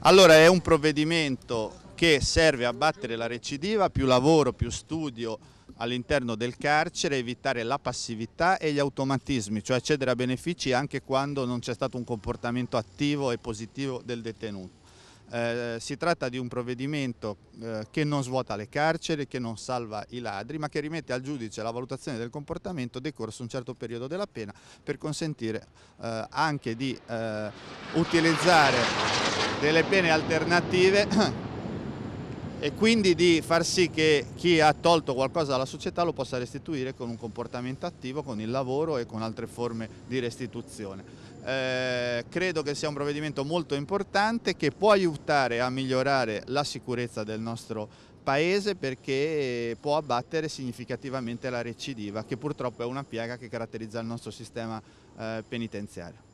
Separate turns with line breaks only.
Allora è un provvedimento che serve a battere la recidiva, più lavoro, più studio all'interno del carcere, evitare la passività e gli automatismi, cioè accedere a benefici anche quando non c'è stato un comportamento attivo e positivo del detenuto. Eh, si tratta di un provvedimento eh, che non svuota le carceri, che non salva i ladri, ma che rimette al giudice la valutazione del comportamento decorso un certo periodo della pena per consentire eh, anche di eh, utilizzare delle pene alternative e quindi di far sì che chi ha tolto qualcosa dalla società lo possa restituire con un comportamento attivo, con il lavoro e con altre forme di restituzione. Eh, credo che sia un provvedimento molto importante che può aiutare a migliorare la sicurezza del nostro paese perché può abbattere significativamente la recidiva che purtroppo è una piaga che caratterizza il nostro sistema eh, penitenziario.